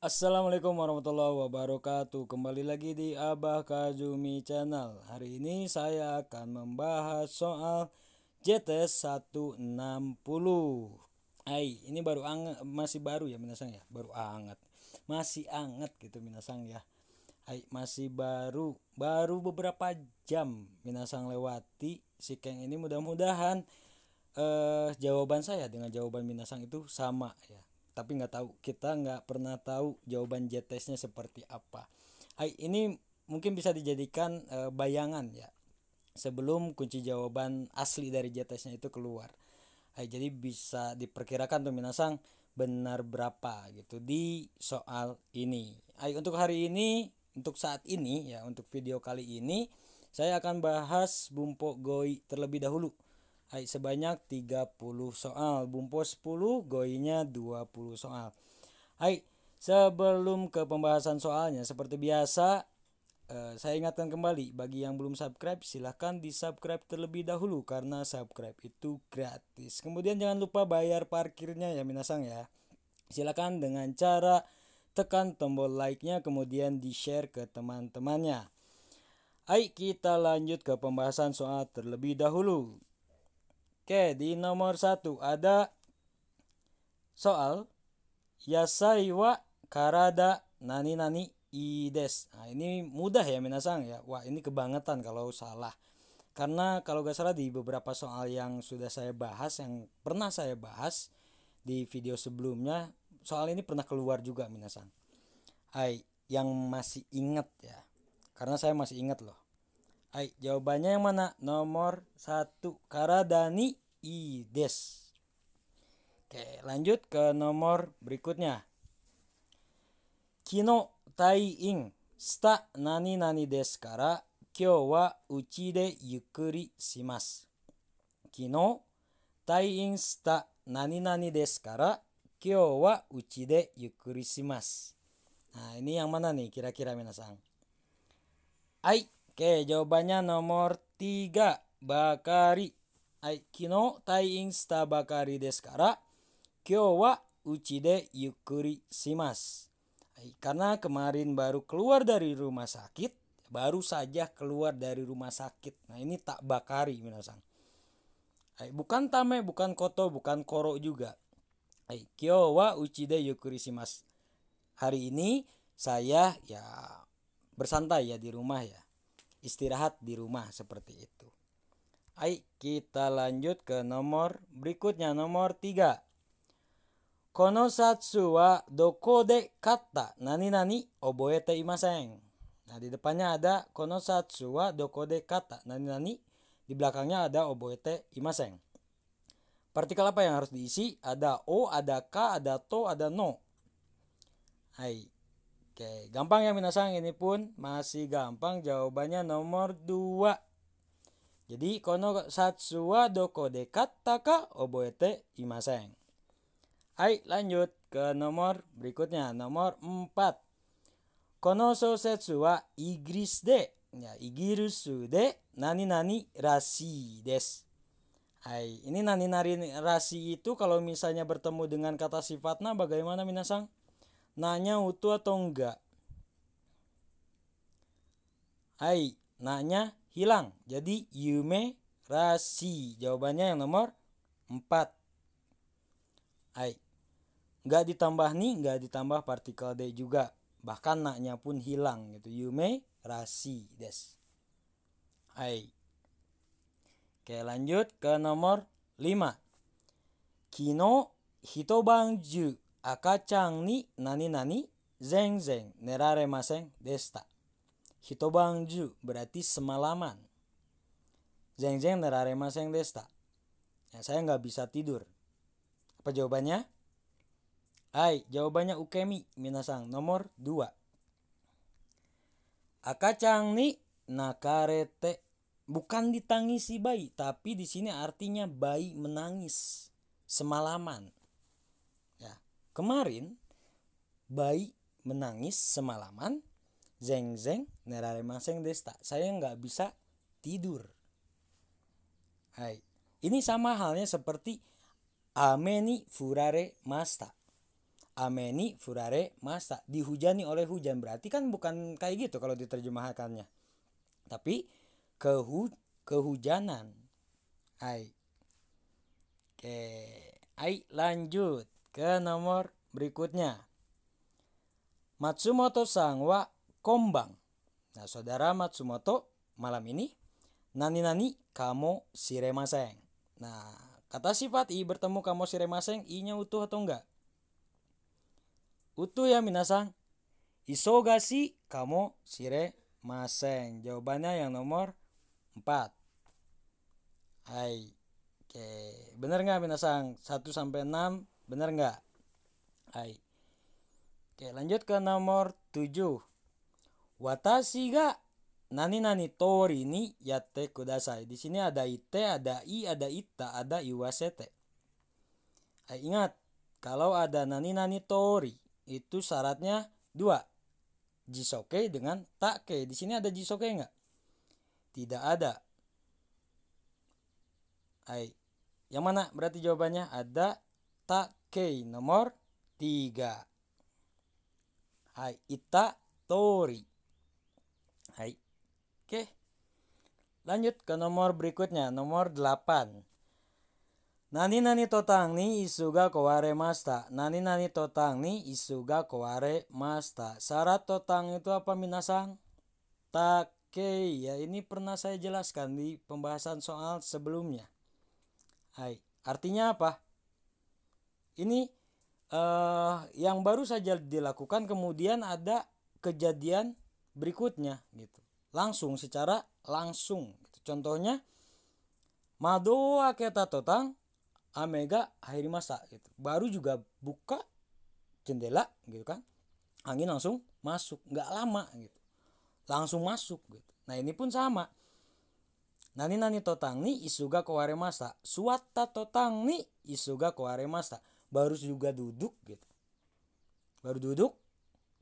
Assalamualaikum warahmatullahi wabarakatuh Kembali lagi di Abah Kajumi Channel Hari ini saya akan membahas soal JTS 160 Hai, ini baru anget, masih baru ya Minasang ya Baru anget Masih anget gitu Minasang ya Hai, masih baru Baru beberapa jam Minasang lewati si Keng ini mudah-mudahan eh, Jawaban saya dengan jawaban Minasang itu sama ya tapi nggak tahu kita nggak pernah tahu jawaban jts seperti apa hai ini mungkin bisa dijadikan e, bayangan ya sebelum kunci jawaban asli dari jts itu keluar hai jadi bisa diperkirakan tuh minasang benar berapa gitu di soal ini hai untuk hari ini untuk saat ini ya untuk video kali ini saya akan bahas bumpo goi terlebih dahulu Hai, sebanyak 30 soal. Bungkus 10, goinya 20 soal. Hai, sebelum ke pembahasan soalnya, seperti biasa, eh, saya ingatkan kembali, bagi yang belum subscribe, silahkan di-subscribe terlebih dahulu, karena subscribe itu gratis. Kemudian jangan lupa bayar parkirnya ya, Minasang ya. Silahkan dengan cara tekan tombol like-nya, kemudian di-share ke teman-temannya. Hai, kita lanjut ke pembahasan soal terlebih dahulu. Oke, di nomor satu ada soal Yasai wa karada nani nani ides. Nah, ini mudah ya minasang ya. Wah, ini kebangetan kalau salah. Karena kalau gak salah di beberapa soal yang sudah saya bahas, yang pernah saya bahas di video sebelumnya, soal ini pernah keluar juga minasang. Hai, yang masih ingat ya. Karena saya masih ingat loh. Hai, jawabannya yang mana? Nomor satu Karadani ides. Oke, lanjut ke nomor berikutnya. Kino tai in sta nani nani desu kara kyou wa uchi de yukuri shimasu. Kino tai in sta nani nani desu kara kyou wa uchi de yukuri shimasu. Nah, ini yang mana nih kira-kira minasang? Ai, oke jawabannya nomor 3 Bakari uchi de yukuri simas. Karena kemarin baru keluar dari rumah sakit, baru saja keluar dari rumah sakit. Nah ini tak bakari minasang. Bukan tame, bukan koto, bukan koro juga. Kyo wa uchi de yukuri simas. Hari ini saya ya bersantai ya di rumah ya. Istirahat di rumah seperti itu. Hai, kita lanjut ke nomor berikutnya, nomor 3. satsu wa doko de kata nani nani oboete imasen. Nah, di depannya ada satsu wa doko de kata nani nani, di belakangnya ada oboete imasen. Partikel apa yang harus diisi? Ada o, ada ka, ada to, ada no. Hai. Oke, gampang ya minasang ini pun masih gampang jawabannya nomor dua jadi kono satsu wa doko dekattaka oboete imaseng. Hai, lanjut ke nomor berikutnya, nomor 4. Kono sosetsu wa igris de, ya igirusu de nani nani rasi des. Hai, ini nani nani rasi itu kalau misalnya bertemu dengan kata sifatnya bagaimana minasang? Nanya utuh atau enggak? Hai, nanya hilang. Jadi yume rasi. Jawabannya yang nomor 4. Ai. Nggak ditambah nih, nggak ditambah partikel D juga. Bahkan naknya pun hilang gitu. Yume rasi des. Ai. Oke lanjut ke nomor 5. Kino hito akacang ni nani nani zeng zeng nerare maseng desta. Hitobangju berarti semalaman. Zeng zeng nerare maseng desta. Ya, saya nggak bisa tidur. Apa jawabannya? Hai, jawabannya ukemi minasang nomor 2. Akacang ni nakarete bukan ditangisi bayi, tapi di sini artinya bayi menangis semalaman. Ya, kemarin bayi menangis semalaman zeng zeng nerare maseng desta saya nggak bisa tidur hai ini sama halnya seperti ameni furare masta ameni furare masta dihujani oleh hujan berarti kan bukan kayak gitu kalau diterjemahkannya tapi kehu kehujanan hai oke hai lanjut ke nomor berikutnya Matsumoto sang wa Kombang. Nah, saudara Matsumoto, malam ini nani nani kamu siremaseng. Nah, kata sifat i bertemu kamu siremaseng i-nya utuh atau enggak? Utuh ya minasang. Isogasi kamu siremaseng. Jawabannya yang nomor empat. Hai. Oke, benar nggak minasang? satu sampai enam benar nggak? Hai. Oke, lanjut ke nomor tujuh. Watashi ga nani nani tori ni yatte kudasai. Di sini ada ite, ada i, ada ita, ada iwasete. Eh, ingat, kalau ada nani nani tori itu syaratnya dua. Jisoke dengan take. Di sini ada jisoke enggak? Tidak ada. Hai. Yang mana? Berarti jawabannya ada take nomor tiga. Hai, ita tori. Hai. Oke. Lanjut ke nomor berikutnya, nomor 8. Nani nani totang ni isuga koware masta. Nani nani totang ni isuga koware masta. Syarat totang itu apa minasang? Takei. Ya ini pernah saya jelaskan di pembahasan soal sebelumnya. Hai, artinya apa? Ini uh, yang baru saja dilakukan kemudian ada kejadian berikutnya gitu langsung secara langsung gitu. contohnya madoa kita totang amega akhir masa gitu baru juga buka jendela gitu kan angin langsung masuk nggak lama gitu langsung masuk gitu nah ini pun sama nani nani totang ni isuga kuare masa suata totang ni isuga kuare masa baru juga duduk gitu baru duduk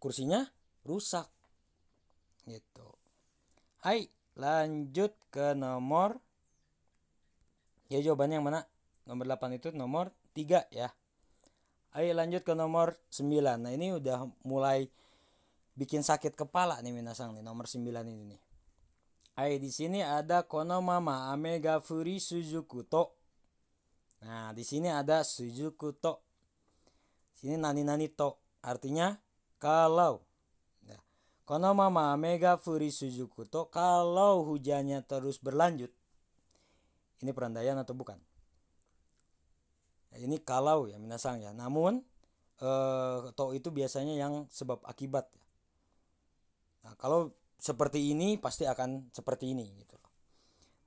kursinya rusak gitu Hai lanjut ke nomor ya jawabannya yang mana nomor 8 itu nomor 3 ya Ayo lanjut ke nomor 9 nah ini udah mulai bikin sakit kepala nih Minasang nih nomor 9 ini nih Hai di sini ada Konomama Amega Furi Suzuku To. Nah, di sini ada Suzuku To. Sini nani nani to. Artinya kalau Kono Mama mega furi suzukuto kalau hujannya terus berlanjut. Ini perandaian atau bukan? ini kalau ya minasang ya. Namun eh, to itu biasanya yang sebab akibat ya. Nah, kalau seperti ini pasti akan seperti ini gitu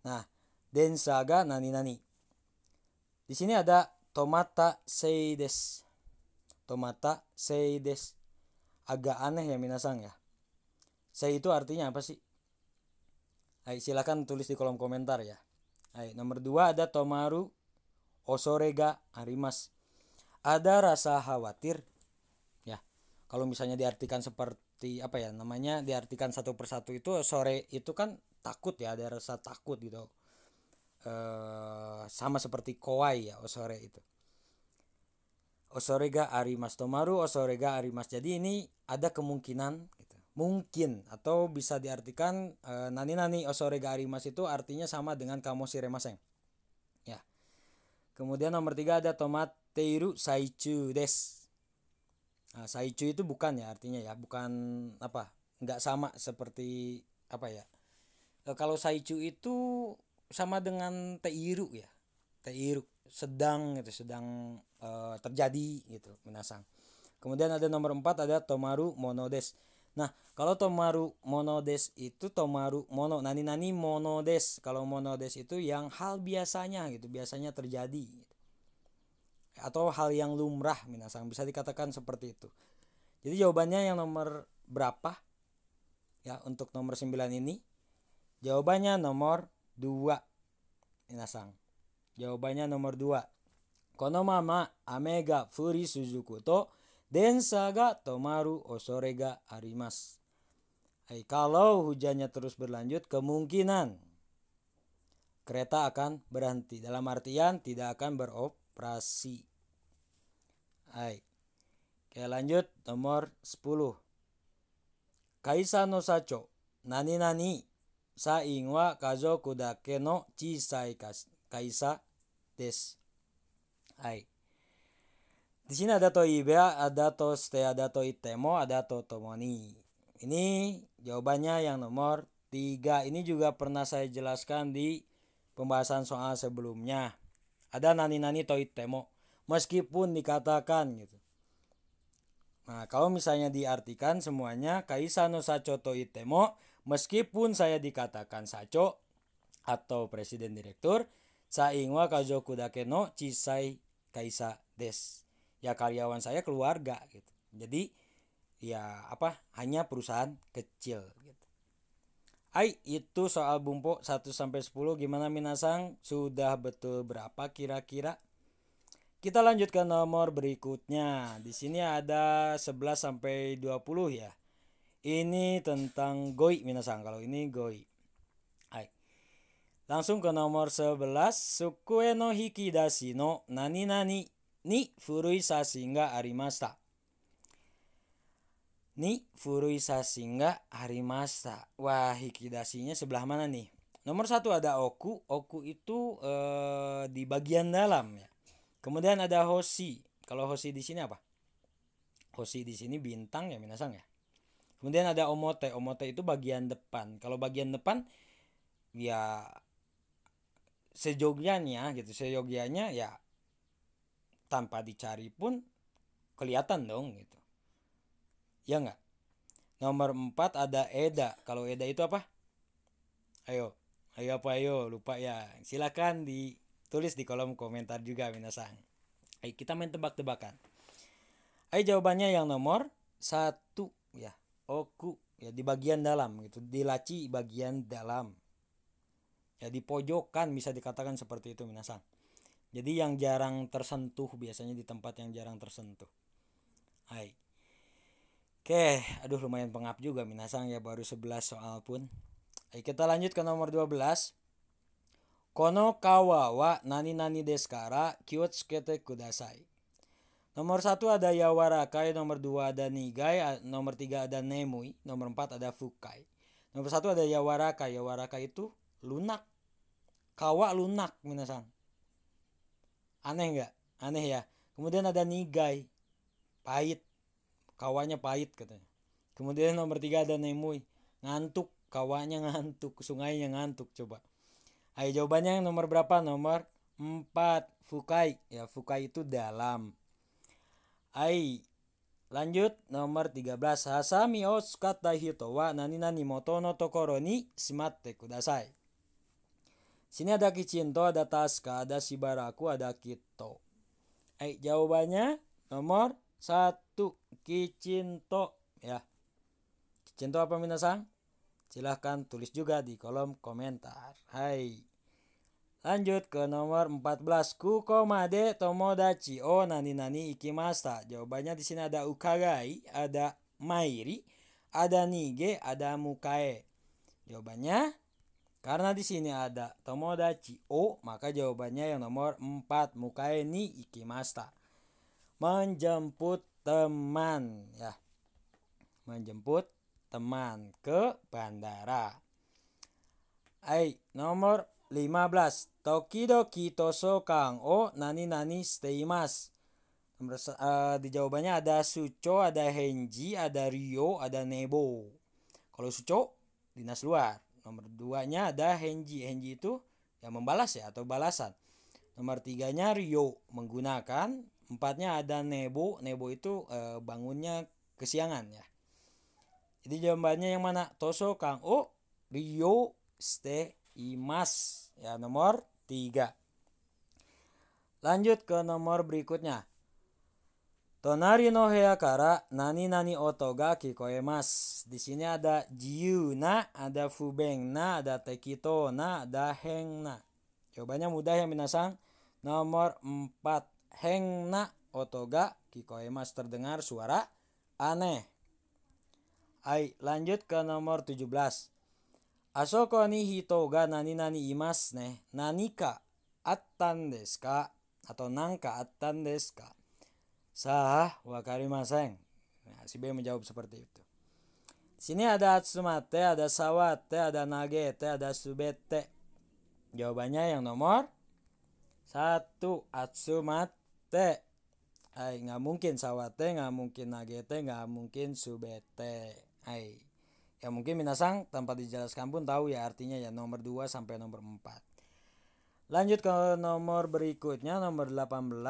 Nah Nah, densaga nani nani. Di sini ada tomata seides. Tomata seides. Agak aneh ya minasang ya saya itu artinya apa sih? Ayo silakan tulis di kolom komentar ya. Ayo nomor dua ada Tomaru Osorega Arimas. Ada rasa khawatir ya. Kalau misalnya diartikan seperti apa ya namanya diartikan satu persatu itu sore itu kan takut ya ada rasa takut gitu. E, sama seperti kowai ya osore itu. Osorega Arimas Tomaru Osorega Arimas. Jadi ini ada kemungkinan mungkin atau bisa diartikan e, eh, nani nani osore oh, ga arimas itu artinya sama dengan kamu si remaseng. Ya. Kemudian nomor tiga ada tomat teiru saichu des. Nah, saichu itu bukan ya artinya ya, bukan apa? nggak sama seperti apa ya? Eh, kalau saichu itu sama dengan teiru ya. Teiru sedang itu sedang e, terjadi gitu, menasang. Kemudian ada nomor empat ada tomaru monodes Nah, kalau tomaru monodes itu tomaru mono nani nani monodes. Kalau monodes itu yang hal biasanya gitu, biasanya terjadi gitu. atau hal yang lumrah minasang bisa dikatakan seperti itu. Jadi jawabannya yang nomor berapa? Ya, untuk nomor 9 ini jawabannya nomor 2. Minasang. Jawabannya nomor 2. Konomama amega furi suzuku to densa ga tomaru osorega arimas. Ay, kalau hujannya terus berlanjut, kemungkinan kereta akan berhenti. Dalam artian tidak akan beroperasi. Hai, Oke, lanjut nomor 10. Kaisa no sacho nani nani sa wa kazoku dake no chisai kaisa desu. Hai. Di sini ada toiba, ada toste, ada toitemo, ada totemoni Ini jawabannya yang nomor tiga Ini juga pernah saya jelaskan di pembahasan soal sebelumnya. Ada nani-nani toitemo. Meskipun dikatakan gitu. Nah, kalau misalnya diartikan semuanya kaisano saco toitemo, meskipun saya dikatakan sacho atau presiden direktur, saingwa kajoku dake no chisai kaisa des ya karyawan saya keluarga gitu jadi ya apa hanya perusahaan kecil gitu Hai, itu soal bumpo 1 sampai 10 gimana Minasang? Sudah betul berapa kira-kira? Kita lanjut ke nomor berikutnya. Di sini ada 11 sampai 20 ya. Ini tentang goi Minasang. Kalau ini goi. Hai. Langsung ke nomor 11, Sukue no no nani nani に古い写真がありました。Ni furui sasinga harimasta. Wah, hikidasinya sebelah mana nih? Nomor satu ada oku. Oku itu e, di bagian dalam ya. Kemudian ada hoshi. Kalau hoshi di sini apa? Hoshi di sini bintang ya minasang ya. Kemudian ada omote. Omote itu bagian depan. Kalau bagian depan ya sejogiannya gitu. Sejogiannya ya tanpa dicari pun kelihatan dong gitu ya nggak nomor empat ada Eda kalau Eda itu apa ayo ayo apa ayo lupa ya silakan ditulis di kolom komentar juga minasang ayo kita main tebak-tebakan ayo jawabannya yang nomor satu ya oku ya di bagian dalam gitu di laci bagian dalam ya di pojokan bisa dikatakan seperti itu minasang jadi yang jarang tersentuh biasanya di tempat yang jarang tersentuh. Hai. Oke, aduh lumayan pengap juga Minasang ya baru 11 soal pun. Ayo kita lanjut ke nomor 12. Kono wa nani nani deskara kiyotsukete kudasai. Nomor 1 ada Yawarakai, nomor 2 ada Nigai, nomor 3 ada Nemui, nomor 4 ada Fukai. Nomor 1 ada Yawarakai. Yawarakai itu lunak. Kawa lunak minasan. Aneh nggak? Aneh ya. Kemudian ada Nigai. Pahit. Kawannya pahit katanya. Kemudian nomor tiga ada Nemui. Ngantuk. Kawannya ngantuk. Sungainya ngantuk. Coba. Ayo jawabannya yang nomor berapa? Nomor empat Fukai. Ya, Fukai itu dalam. Ai. Lanjut nomor tiga 13. Hasami os kata hito wa nani nani motono tokoroni tokoro ni shimatte kudasai. Sini ada Kicinto, ada taska ada Shibaraku, ada Kito. Eh, jawabannya nomor satu Kicinto ya. Kicinto apa minasang? Silahkan tulis juga di kolom komentar. Hai. Lanjut ke nomor 14. Kukomade tomodachi o oh, nani nani ikimasta. Jawabannya di sini ada ukagai, ada mairi, ada nige, ada mukae. Jawabannya karena di sini ada tomodachi o, maka jawabannya yang nomor 4 mukae ni ikimasta. Menjemput teman ya. Menjemput teman ke bandara. Ai, nomor 15. Tokidoki tosokan o nani nani steimas. Nomor, uh, di jawabannya ada Suco, ada Henji, ada Rio, ada Nebo. Kalau Suco, dinas luar nomor nya ada Henji Henji itu yang membalas ya atau balasan nomor 3-nya Rio menggunakan empatnya ada Nebo Nebo itu e, bangunnya kesiangan ya jadi jawabannya yang mana Toso Kang O Rio Ste Imas ya nomor tiga lanjut ke nomor berikutnya Tonari no hea kara nani nani oto ga kikoemas. Di sini ada jiu na, ada fubeng na, ada tekito na, ada heng na. Jawabannya mudah ya minasang. Nomor 4. Heng na oto ga kikoemas terdengar suara aneh. Ai lanjut ke nomor belas. Asoko ni hito ga nani nani imas ne. ka attan desu ka atau nangka attan desu ka sah wakari maseng. Nah, si B menjawab seperti itu. sini ada atsumate, ada sawate, ada nagete, ada subete. Jawabannya yang nomor satu atsumate. Ay, nggak mungkin sawate, nggak mungkin nagete, nggak mungkin subete. Ay, ya mungkin minasang tanpa dijelaskan pun tahu ya artinya ya nomor 2 sampai nomor 4. Lanjut ke nomor berikutnya nomor 18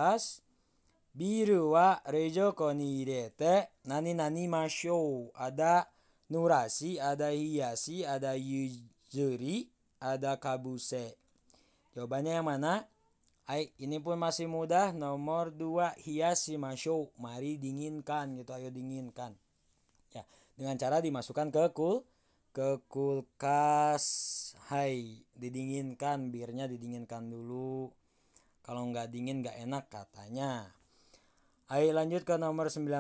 wa rejo nani nani ada ada ada ada nurasi hiasi yuzuri jawabannya yang mana? Ay, ini pun masih mudah. Nomor dua hiasi masyo. Mari dinginkan gitu, ayo dinginkan. Ya, dengan cara dimasukkan ke kul ke kulkas. Hai, didinginkan, birnya didinginkan dulu. Kalau nggak dingin nggak enak katanya ayo lanjut ke nomor 19.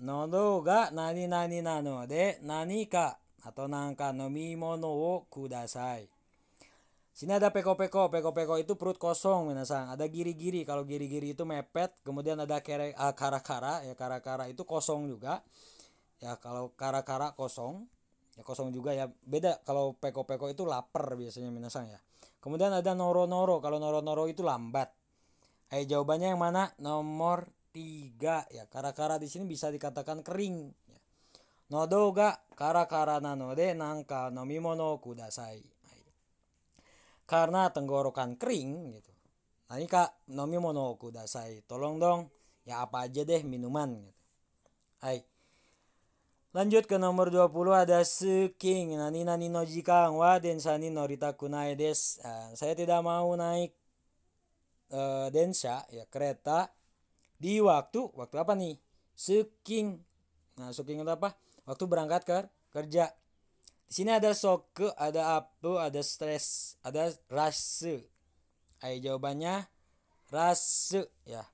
Nono ga nani nani nano de nani ka atau nangka nomimono wo kudasai. Sini ada peko-peko. Peko-peko itu perut kosong, minasang. Ada giri-giri. Kalau giri-giri itu mepet. Kemudian ada kere, ah, kara-kara. ya kara-kara itu kosong juga. Ya kalau kara-kara kosong. Ya kosong juga ya. Beda kalau peko-peko itu lapar biasanya, minasang ya. Kemudian ada noro-noro. Kalau noro-noro itu lambat. Ayo jawabannya yang mana? Nomor tiga ya kara-kara di sini bisa dikatakan kering ya. Nodo ga kara-kara nanode nangka nomimono kudasai. Karena tenggorokan kering gitu. Nani kak nomimono kudasai. Tolong dong ya apa aja deh minuman gitu. Hai. Lanjut ke nomor 20 ada Suking Nani Nani no jikan wa ni Norita Kunai des. Ah, saya tidak mau naik uh, densa ya kereta di waktu waktu apa nih suking nah suking itu apa waktu berangkat ke kerja di sini ada soke ada apa ada stres ada rasa ayo jawabannya rasa ya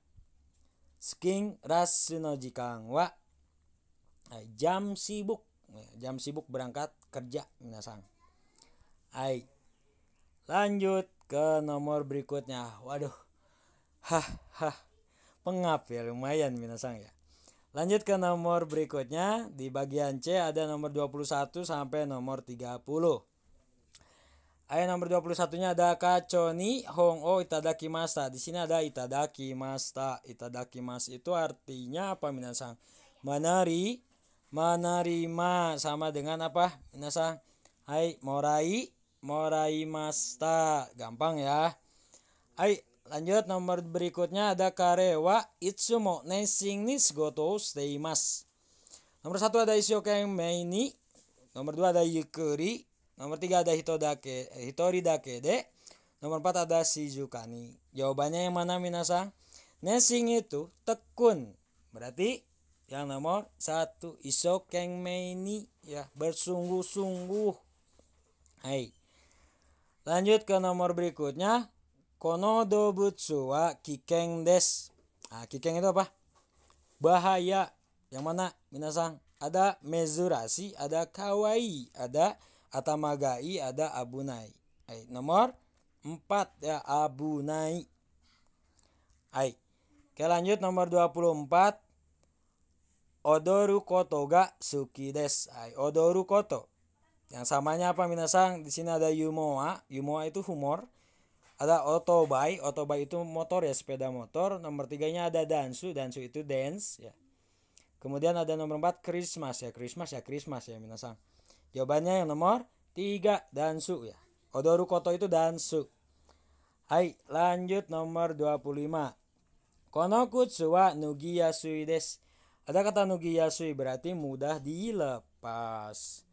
suking rasa no jikang wa ayo, jam sibuk ya, jam sibuk berangkat kerja minasang ayo lanjut ke nomor berikutnya waduh hah hah pengap ya lumayan Minasang ya. Lanjut ke nomor berikutnya di bagian C ada nomor 21 sampai nomor 30. Ayat nomor 21-nya ada kaconi hongo masta Di sini ada itadaki masta itadaki mas itu artinya apa Minasang? manari menerima sama dengan apa Minasang? Hai morai, morai masta. Gampang ya. Hai lanjut nomor berikutnya ada Karewa Itsumo nesing Nis Goto Steimas. Nomor satu ada keng Meini. Nomor dua ada Yukuri. Nomor tiga ada Hitodake, Hitori Dake de Nomor empat ada Shizukani. Jawabannya yang mana Minasa? Nesing itu tekun. Berarti yang nomor satu keng Meini ya bersungguh-sungguh. Hai. Lanjut ke nomor berikutnya Kono Dobutsu wa kikeng des. Ah, kikeng itu apa? Bahaya. Yang mana? Minasang. Ada mezurasi, ada kawaii, ada atamagai, ada abunai. Ay, nomor 4 ya abunai. Ay. Oke, lanjut nomor 24. Odoru koto ga suki des. Ay, odoru koto. Yang samanya apa minasang? Di sini ada yumoa. Yumoa itu humor ada otobai otobai itu motor ya sepeda motor nomor tiganya ada dansu dansu itu dance ya kemudian ada nomor empat Christmas ya Christmas ya Christmas ya minasang jawabannya yang nomor tiga dansu ya odoru koto itu dansu hai lanjut nomor 25 konokutsu wa nugiyasui des ada kata nugiyasui berarti mudah dilepas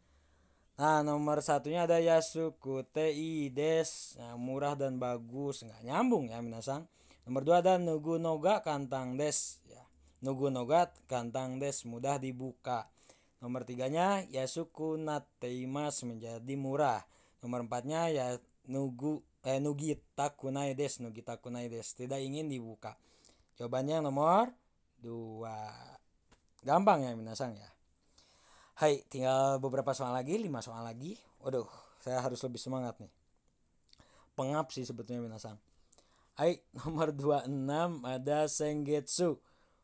Nah, nomor satunya ada Yasukute Ides. Nah, murah dan bagus. Nggak nyambung ya, Minasang. Nomor dua ada Nugu Noga Kantang Des. Ya. Nugu Noga Kantang Des. Mudah dibuka. Nomor tiganya Yasuku Nateimas. Menjadi murah. Nomor empatnya ya Nugu eh, Nugita Kunai Des. Nugita Kunai Des. Tidak ingin dibuka. Jawabannya nomor dua. Gampang ya, Minasang ya. Hai, tinggal beberapa soal lagi, lima soal lagi. Waduh, saya harus lebih semangat nih. Pengap sih sebetulnya Minasan. Hai, nomor 26 ada Sengetsu.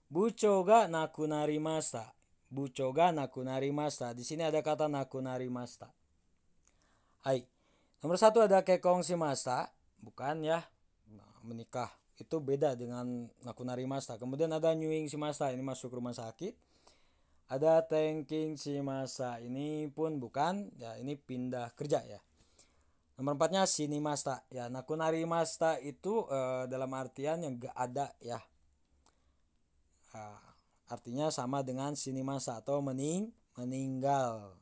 bucoga nakunari masta. bucoga nakunari masta. Di sini ada kata nakunari masta. Hai, nomor satu ada Kekong Shimasta. Bukan ya, nah, menikah. Itu beda dengan nakunari masta. Kemudian ada Nyuing Shimasta, ini masuk rumah sakit ada tanking si masa ini pun bukan ya ini pindah kerja ya nomor empatnya sini masta ya nakunari masta itu e, dalam artian yang gak ada ya e, artinya sama dengan sini masa atau mening meninggal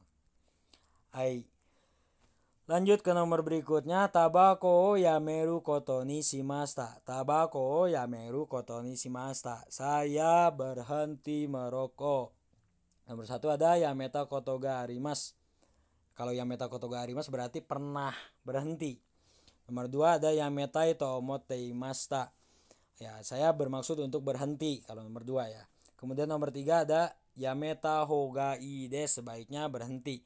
ai Lanjut ke nomor berikutnya tabako ya meru kotoni si shimasta. Tabako ya meru kotoni si shimasta. Saya berhenti merokok. Nomor satu ada Yameta Kotoga Arimas. Kalau Yameta Kotoga Arimas berarti pernah berhenti. Nomor dua ada Yameta Itomo Teimasta. Ya, saya bermaksud untuk berhenti kalau nomor dua ya. Kemudian nomor tiga ada Yameta Hoga Ide sebaiknya berhenti.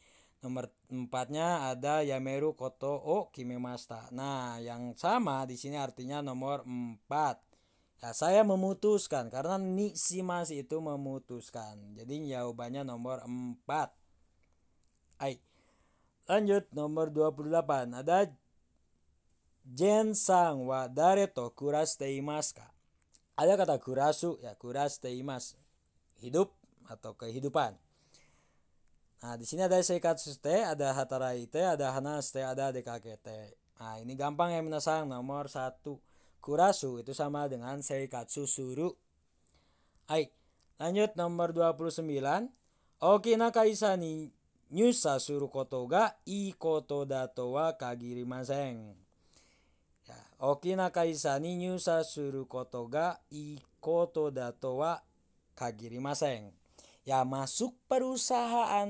Nomor empatnya ada Yameru Koto O Kimemasta. Nah, yang sama di sini artinya nomor empat. Ya, saya memutuskan karena niksi mas itu memutuskan. Jadi jawabannya nomor 4. Hai. Lanjut nomor 28. Ada Jen sang wa dare to kuras ka. Ada kata kurasu ya kuras teimas. Hidup atau kehidupan. Nah, di sini ada seikatsu te, ada hatarai ada hanaste ada dekake te. Nah, ini gampang ya minasang nomor satu. Kurasu itu sama dengan Seikatsu Suru. Hai, lanjut nomor 29. Okina kaisa ni nyusa suru koto ga i koto da to wa kagirimasen. Ya, okina kaisa nyusa suru koto ga i koto da to wa kagirimasen. Ya, masuk perusahaan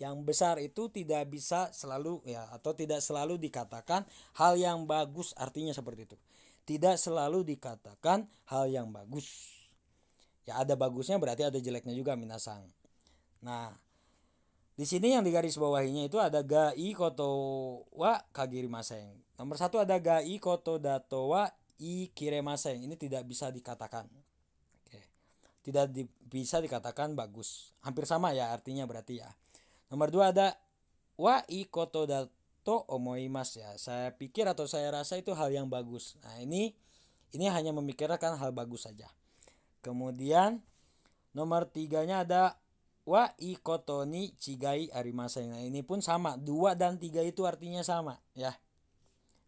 yang besar itu tidak bisa selalu ya atau tidak selalu dikatakan hal yang bagus artinya seperti itu tidak selalu dikatakan hal yang bagus. Ya ada bagusnya berarti ada jeleknya juga minasang. Nah, di sini yang digaris bawahinya itu ada gai koto wa kagiri maseng. Nomor satu ada gai koto dato wa i kire maseng. Ini tidak bisa dikatakan. Oke. Tidak di, bisa dikatakan bagus. Hampir sama ya artinya berarti ya. Nomor dua ada wa i koto dato ya Saya pikir atau saya rasa itu hal yang bagus. Nah, ini ini hanya memikirkan hal bagus saja. Kemudian nomor tiganya ada wa ikotoni cigai arimasa Nah, ini pun sama. Dua dan tiga itu artinya sama ya.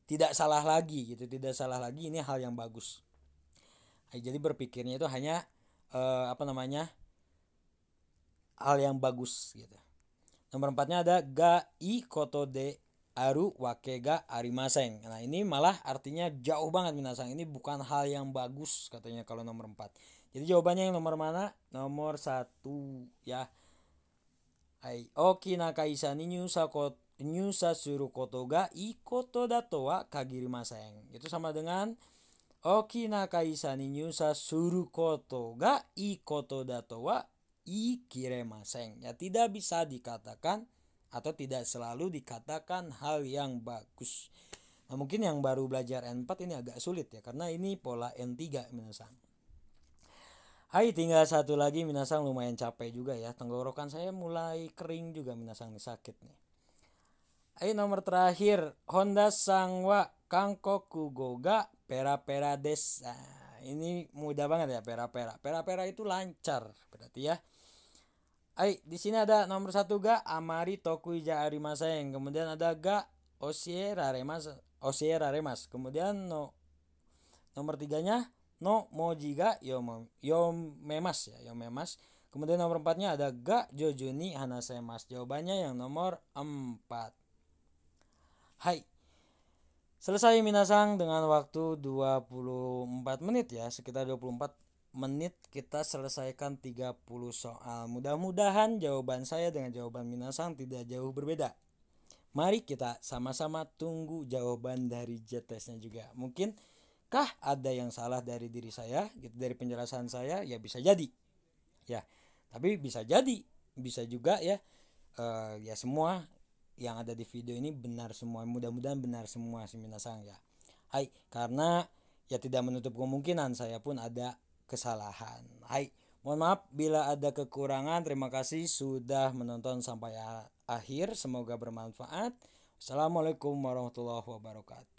Tidak salah lagi gitu, tidak salah lagi. Ini hal yang bagus. Nah, jadi berpikirnya itu hanya eh, apa namanya? hal yang bagus gitu. Nomor empatnya ada ga i koto de aru wakega arimaseng. Nah, ini malah artinya jauh banget minasang. Ini bukan hal yang bagus katanya kalau nomor 4. Jadi jawabannya yang nomor mana? Nomor satu ya. Hai, okina kaisani nyusa kot. Nyusa suru koto ga ikoto dato wa kagirimaseng. Itu sama dengan Oki kaisani nyusa suru koto ga ikoto dato wa ikiremaseng. Ya tidak bisa dikatakan atau tidak selalu dikatakan hal yang bagus. Nah, mungkin yang baru belajar N4 ini agak sulit ya karena ini pola N3 minasang. Hai, tinggal satu lagi minasang lumayan capek juga ya. Tenggorokan saya mulai kering juga minasang nih sakit nih. Ayo nomor terakhir Honda Sangwa Kangkoku Goga Pera Pera Des. Nah, ini mudah banget ya Pera Pera. Pera Pera itu lancar berarti ya. Ay, di sini ada nomor satu ga Amari Tokuija Arimaseng. Kemudian ada ga Osier Aremas Osier Aremas. Kemudian no nomor tiganya no ga Yom Yom Memas ya Yom Memas. Kemudian nomor empatnya ada ga Jojuni Hanasemas. Jawabannya yang nomor empat. Hai. Selesai minasang dengan waktu dua puluh empat menit ya, sekitar dua puluh empat menit kita selesaikan 30 soal. Mudah-mudahan jawaban saya dengan jawaban Minasang tidak jauh berbeda. Mari kita sama-sama tunggu jawaban dari JTS-nya juga. Mungkin kah ada yang salah dari diri saya gitu dari penjelasan saya ya bisa jadi. Ya, tapi bisa jadi, bisa juga ya uh, ya semua yang ada di video ini benar semua. Mudah-mudahan benar semua si Minasang ya. Hai, karena ya tidak menutup kemungkinan saya pun ada kesalahan. Hai, mohon maaf bila ada kekurangan. Terima kasih sudah menonton sampai akhir. Semoga bermanfaat. Assalamualaikum warahmatullahi wabarakatuh.